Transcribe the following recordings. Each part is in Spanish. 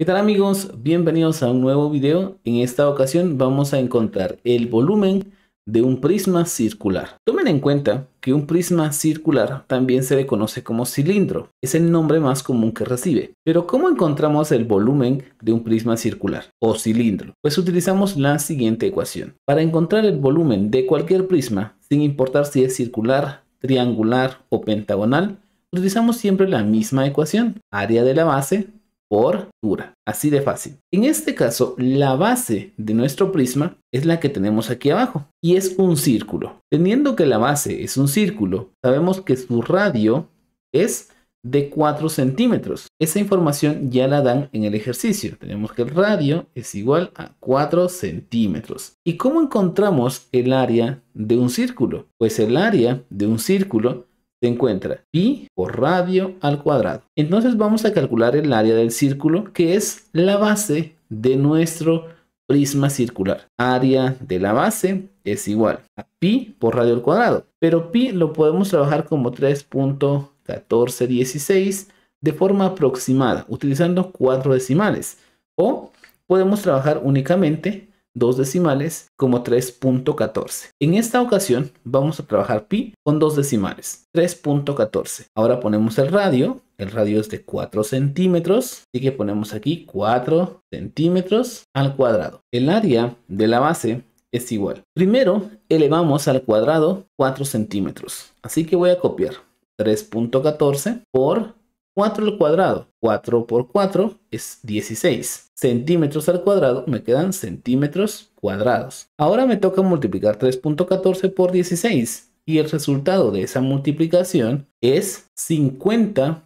¿Qué tal amigos? Bienvenidos a un nuevo video. En esta ocasión vamos a encontrar el volumen de un prisma circular. Tomen en cuenta que un prisma circular también se le conoce como cilindro. Es el nombre más común que recibe. Pero ¿cómo encontramos el volumen de un prisma circular o cilindro? Pues utilizamos la siguiente ecuación. Para encontrar el volumen de cualquier prisma, sin importar si es circular, triangular o pentagonal, utilizamos siempre la misma ecuación. Área de la base por dura Así de fácil. En este caso, la base de nuestro prisma es la que tenemos aquí abajo y es un círculo. Teniendo que la base es un círculo, sabemos que su radio es de 4 centímetros. Esa información ya la dan en el ejercicio. Tenemos que el radio es igual a 4 centímetros. ¿Y cómo encontramos el área de un círculo? Pues el área de un círculo se encuentra pi por radio al cuadrado. Entonces vamos a calcular el área del círculo, que es la base de nuestro prisma circular. Área de la base es igual a pi por radio al cuadrado, pero pi lo podemos trabajar como 3.1416 de forma aproximada, utilizando cuatro decimales, o podemos trabajar únicamente dos decimales como 3.14. En esta ocasión vamos a trabajar pi con dos decimales, 3.14. Ahora ponemos el radio, el radio es de 4 centímetros, así que ponemos aquí 4 centímetros al cuadrado. El área de la base es igual. Primero elevamos al cuadrado 4 centímetros, así que voy a copiar 3.14 por 4 al cuadrado, 4 por 4 es 16. Centímetros al cuadrado me quedan centímetros cuadrados. Ahora me toca multiplicar 3.14 por 16 y el resultado de esa multiplicación es 50.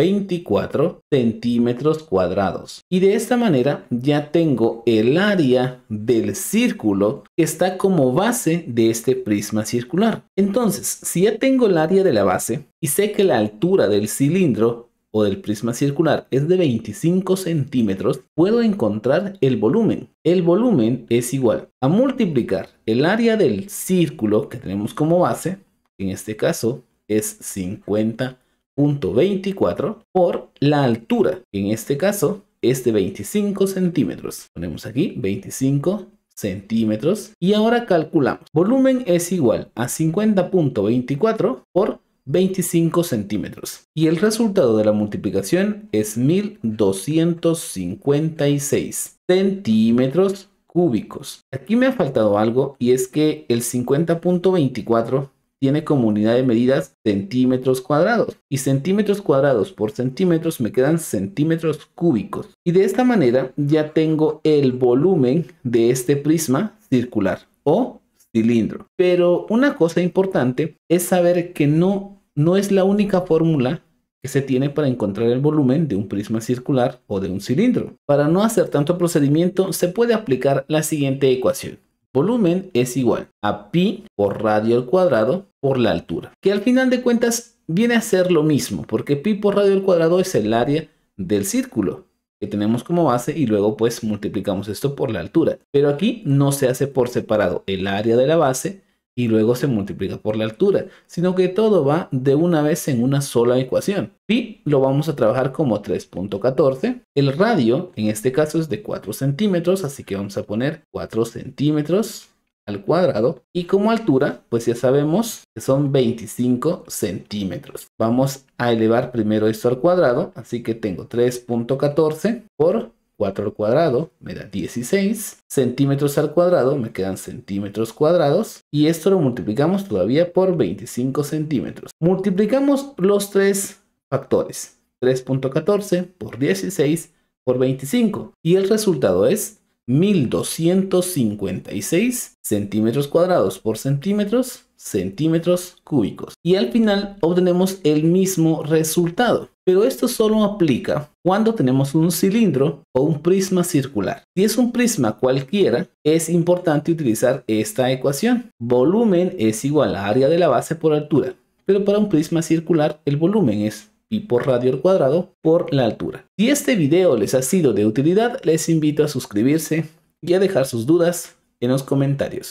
24 centímetros cuadrados. Y de esta manera ya tengo el área del círculo que está como base de este prisma circular. Entonces, si ya tengo el área de la base y sé que la altura del cilindro o del prisma circular es de 25 centímetros, puedo encontrar el volumen. El volumen es igual a multiplicar el área del círculo que tenemos como base, en este caso es 50 0.24 por la altura, en este caso es de 25 centímetros. Ponemos aquí 25 centímetros y ahora calculamos. Volumen es igual a 50.24 por 25 centímetros. Y el resultado de la multiplicación es 1256 centímetros cúbicos. Aquí me ha faltado algo y es que el 50.24 tiene como unidad de medidas centímetros cuadrados. Y centímetros cuadrados por centímetros me quedan centímetros cúbicos. Y de esta manera ya tengo el volumen de este prisma circular o cilindro. Pero una cosa importante es saber que no, no es la única fórmula que se tiene para encontrar el volumen de un prisma circular o de un cilindro. Para no hacer tanto procedimiento, se puede aplicar la siguiente ecuación. Volumen es igual a pi por radio al cuadrado por la altura, que al final de cuentas viene a ser lo mismo, porque pi por radio al cuadrado es el área del círculo que tenemos como base y luego pues multiplicamos esto por la altura. Pero aquí no se hace por separado el área de la base y luego se multiplica por la altura, sino que todo va de una vez en una sola ecuación. Pi lo vamos a trabajar como 3.14. El radio en este caso es de 4 centímetros, así que vamos a poner 4 centímetros al cuadrado y como altura pues ya sabemos que son 25 centímetros vamos a elevar primero esto al cuadrado así que tengo 3.14 por 4 al cuadrado me da 16, centímetros al cuadrado me quedan centímetros cuadrados y esto lo multiplicamos todavía por 25 centímetros. Multiplicamos los tres factores, 3.14 por 16 por 25 y el resultado es 1256 centímetros cuadrados por centímetros centímetros cúbicos y al final obtenemos el mismo resultado pero esto solo aplica cuando tenemos un cilindro o un prisma circular. Si es un prisma cualquiera, es importante utilizar esta ecuación. Volumen es igual a área de la base por altura. Pero para un prisma circular, el volumen es pi por radio al cuadrado por la altura. Si este video les ha sido de utilidad, les invito a suscribirse y a dejar sus dudas en los comentarios.